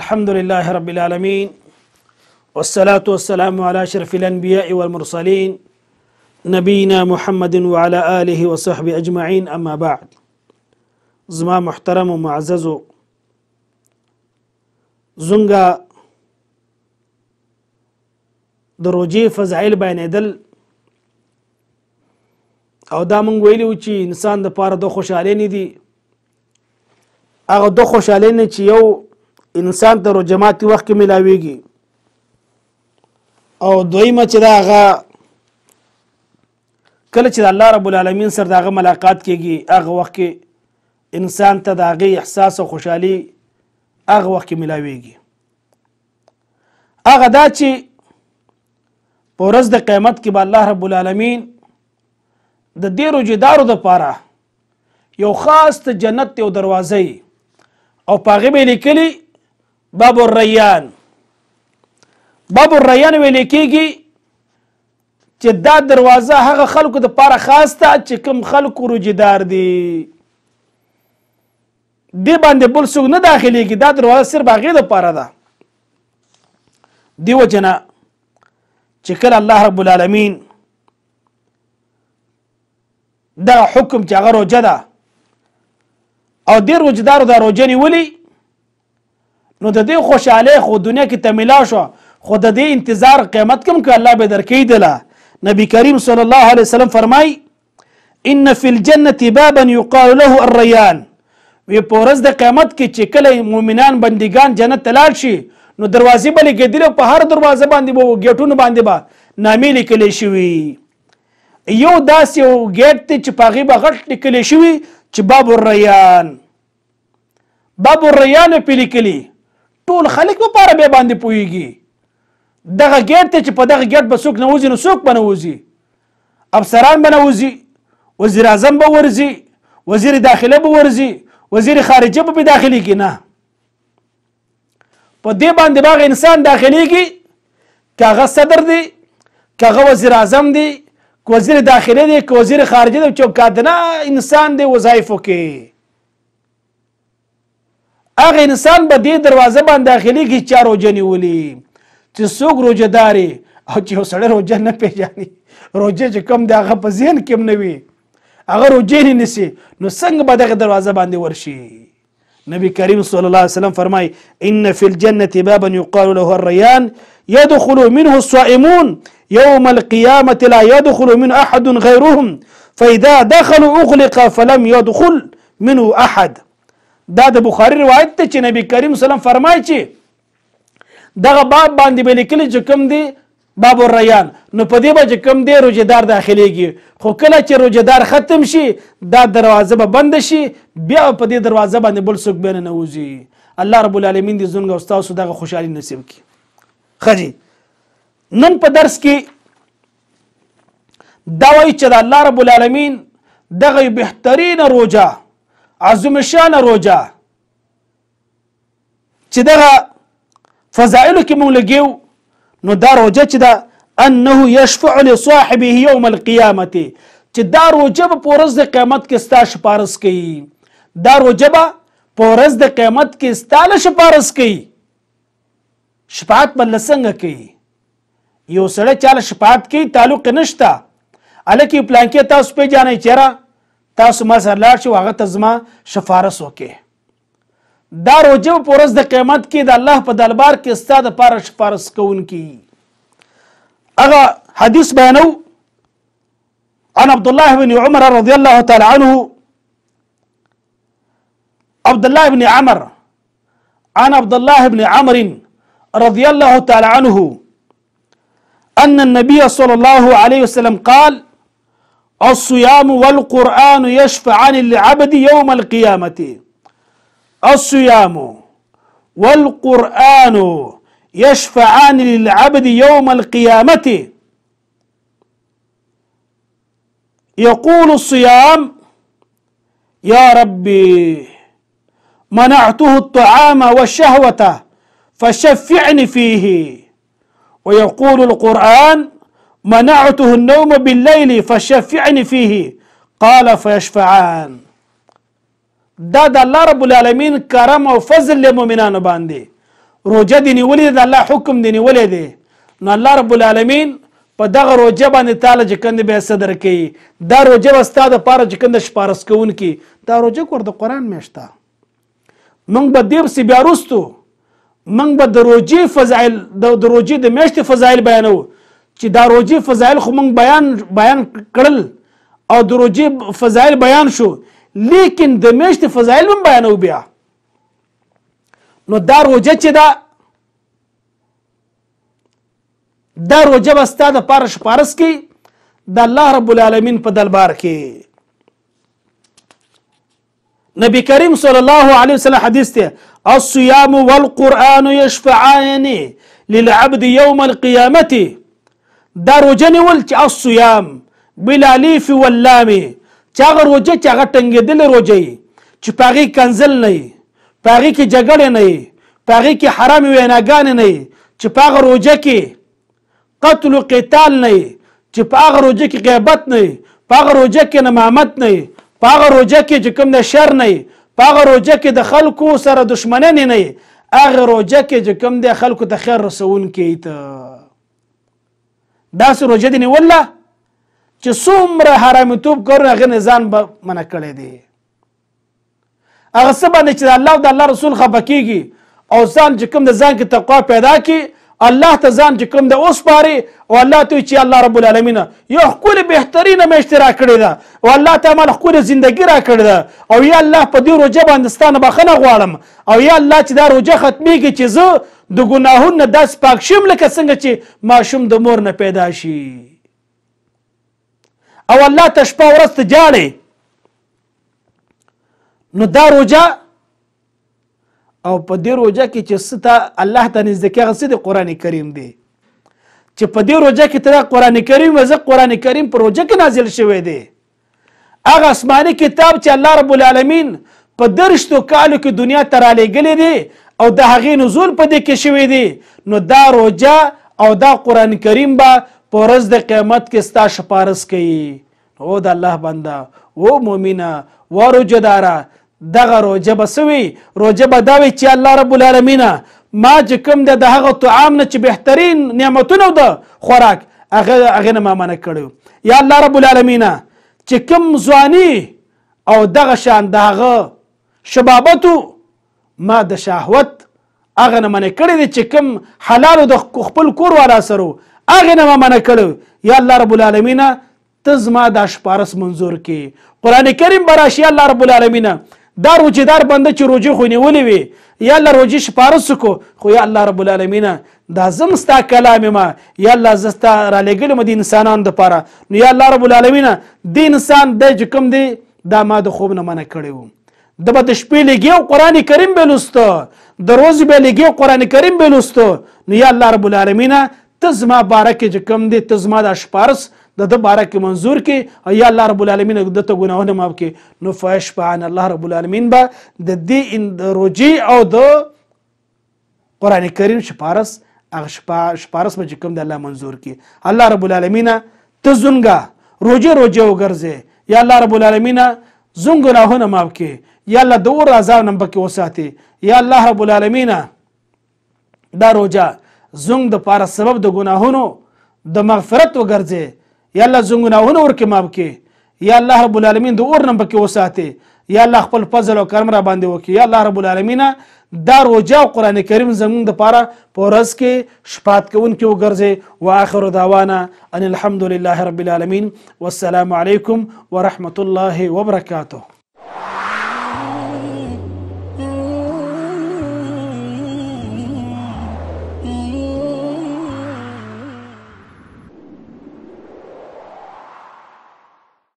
الحمد لله رب العالمين والصلاة والسلام على أشرف الأنبياء والمرسلين نبينا محمد وعلى آله وصحبه أجمعين أما بعد زما محترم و معززو زنگا دروجی فضائل بیانیدل او دا مونږ ویلو چې انسان د پاره د خوشحالۍ نه دي هغه د خوشحالۍ نه چې یو انسان ته رجماتي وخت کې ملاويږي او دویمه چې دا هغه کله چې الله رب العالمین سره داغه ملاقات کیږي هغه وخت کې انسان ته داغه احساس او خوشحالي هغه وخت کې ملاويږي هغه دا چې په ورځ د قیامت کې به الله رب العالمین د دې روجدارو د پاره یو خاص ته جنت یو دروازه او پاغه به لیکلي باب الریان باب الریان ویل کېږي چې دا دروازه هغه خلکو د پاره خاص ته چې کوم خلکو روجدار دي دی باندې بل څوک نه داخليږي دا دروازه صرف هغې د پاره ده دیو جنا چې کله الله رب العالمین دا حکم چې هغه روجه ده او دې روجدارو دا روجه نیولي نو د دې خوشاله خو دنیا کې تملا شو خو د دې انتظار قیامت کوم کې الله به درکې دلا نبی کریم صلی الله علیه وسلم فرمای ان فی الجنه بابا یقال له الریان وی پورز د قیامت کې چې کله مؤمنان بندگان جنت تلال شي نو دروازې بلې ګدل په هر دروازه باندې وو ګټون باندې با نامې لیکلې شوی یو داس یو ګټ ته چې پاغي بغټ لیکلې شوی چې باب الریان باب الریان په لیکلې ټول خلک په پاره به باندې پويږي دغه ګټ ته چې په دغه ګټ به څوک نه وځي نو څوک به نه وځي افسران به نه وځي وزیر اعظم به ورځي وزیر داخله به ورځي وزیر خارجه به داخلي کې نه په دې باندې باغ انسان داخليږي کاغه صدر دی کاغه وزیر اعظم دی وزیر داخله دی وزیر خارجه دی چې کادنه انسان دی وظایفو کې اغه انسان به دې دروازه باندې داخلي کې چارو جنې ولي چې څوک داري او چې وسړی روزه نه پیژني روزه چې کم دی په ذهن کې نه وي اگر روزه نه نسی نو څنګه به دغه دروازه باندې ورشي نبی کریم صلی الله علیه وسلم فرمای ان فی الجنه بابا یقال له الریان يدخل منه الصائمون يوم القيامة لا يدخل من أحد غيرهم فإذا دخلوا أغلق فلم يدخل منه أحد دا د بخاری روایت ته چې نبی کریم سلام فرمایي چې دغه باب باندې بلیکل چې کوم دی باب الریان نو په دې به کوم دی روجدار داخليږي خو کله چې روجدار ختم شي دا دروازه به بند شي بیا په دې دروازه باندې بل څوک به نه وځي الله رب العالمین دې زونګ او تاسو دغه خوشحالي نصیب کړي خجی نن په درس کې دا وایي چې د الله رب العالمین دغه بهترین روجه عظم شان روجا چې دغه فضائل کې مونږ لګیو نو دا روجه چې دا انه يشفع لصاحبه يوم القيامه چې دا روجه په ورځ د قیامت کې ستا شپارس کوي دا روجه په ورځ د قیامت کې ستا له شپارس کوي شفاعت بل څنګه کوي یو سړی چاله شفاعت کوي تعلق نشته الکه پلانکی تاسو په جانې چیرې تاسو ما سره لاړ شئ هغه ته زما شفارس وکړئ دا روجه په ورځ د قیامت کې د الله په دربار کې ستا دپاره شفارس کوونکي هغه حدیث بیانو عن عبد الله بن عمر رضي الله تعالى عنه عبد الله بن عمر عن عبد الله بن عمر رضي الله تعالى عنه أن النبي صلى الله عليه وسلم قال الصيام والقرآن يشفعان لعبد يوم القيامة الصيام والقرآن يشفعان للعبد يوم القيامة يقول الصيام يا ربي منعته الطعام والشهوة فشفعني فيه ويقول القرآن منعته النوم بالليل فشفعني فيه قال فيشفعان دا د الله رب العالمین کرم او فضل له مؤمنانو باندې روجه دی نیولې د الله حکم دی نیولې دی نو الله رب العالمین په دغه روجه باندې تعالی جکند به صدر کوي دا روجه وستا د پاره جکند شپارس کون کی دا روجه کور د قران میشته موږ به دیب سی بیا رستو موږ به د روجه فضایل د روجه د میشته فضایل بیانو چې دا روجي فضایل خو مونږ بیان بیان کړل او د روجي فضایل بیان شو لیکن د میشت فضایل هم بیانو بیا نو دا روجه چې دا دا روجه به ستا د پاره شپارس کې د الله رب العالمین په دلبار کې نبی کریم صلی الله علیه وسلم حدیث ته الصيام والقران يشفعان للعبد يوم القيامه دا روجه نیول چې الصيام بلا لیف واللام چې هغه روجه چې هغه ټنګېدلې روجه یي چې په هغې کنزل نه یي په هغې کې جګړې نه یي په هغې کې حرامې ویناګانې نه یي چې په هغه روجه کې قتل و قتال نه یي چې په هغه روجه کې غیبت نه یي په هغه روجه کې نمامت نه یي په هغه روجه کې چې کوم د شر نه یي په هغه روجه کې د خلکو سره دښمنانې نه یي هغه روجه کې چې کوم د خلکو ته خیر رسوونکی ته داسې روژه دې نیولله چې څومره حرامیتوب کارونه هغه نه ځان به منع کړی دی هغه څه باندې چې د الله او د الله رسول خفه کېږي او ځان چې کوم د ځان کې تقوا پیدا کړي الله ته ځان چې کوم د اوس پاره او الله ته چې الله رب العالمین یو خپل بهترین میشته را کړی دا او الله ته مال خپل ژوندګي را کړی دا او یا الله په دې روجه باندې ستانه بخنه غواړم او یا الله چې دا روجه ختميږي چې زه د ګناهونو داس پاک شم لکه څنګه چې ماشوم د مور نه پیدا شي او الله ته شپه ورځ ته جاړي نو دا روجه او په دې روزه کې چې ستا الله ته نږدې کېږي څه د قران کریم دی چې په دې روزه کې تر قران کریم وزه قران کریم په روزه کې نازل شوی دی هغه آسماني کتاب چې الله رب العالمین په درشتو کالو کې دنیا ته رالیږلی دی او د هغې نزول په دې کې شوی دی نو دا روجه او دا قرآن کریم به په ورځ د قیامت کې ستا شپارس کوي او د الله بنده او مؤمنه و روجهداره دغه روجه بسوي روجه بداوي چې الله رب العالمین ما چې کوم د هغه طعام نه چې بهترین نعمتونه ده خوراک هغه هغه نه ما منع کړو یا الله رب العالمین چې کوم ځواني او دغه شان دغه شبابتو ما د شهوت هغه نه منع کړی دی چې کوم حلالو د خپل کور والا سره هغه نه ما منع کړو یا الله رب العالمین ته زما دا شپارس منظور کې قران کریم براشي الله رب العالمین دا روجدار بنده چې روجي خو نیولې وي یا الله روجي شپارس کو خو یا الله رب العالمین دا زم ستا کلام ما یا الله زستا را لګل مدي انسانان د پاره نو یا الله رب العالمین د انسان د جکم دی دا ما د خوب نه منه کړی و د بد شپې لګي قران کریم به لسته د روز به لګي قران کریم به لسته نو یا الله رب العالمین تزما بارکه جکم دی تزما د شپارس د د باره کې منظور کې یا الله رب العالمین د ته ګناهونه معاف کې نو فیشفع عن الله رب العالمین به د دې روجي او د قران کریم شپارس هغه شپارس به کوم د الله منظور کې الله رب العالمین ته زونګه روجي روجي وګرځي یا الله رب العالمین زون ګناهونه معاف کې یا الله د اور رضا نم بکې وساتي یا الله رب العالمین دا روجا زونګ د پاره سبب د ګناهونو د مغفرت وګرځي یا الله زنګ ګناهونه ورکه ماب کې یا الله رب العالمین د اور نم پکې وساته یا الله خپل فضل او کرم را باندې وکي یا الله رب العالمین دا روجا قران کریم زمونږ د پاره پورس کې شپات کون کې وګرځي واخر دعوانا ان الحمد لله رب العالمین والسلام علیکم ورحمت الله وبرکاته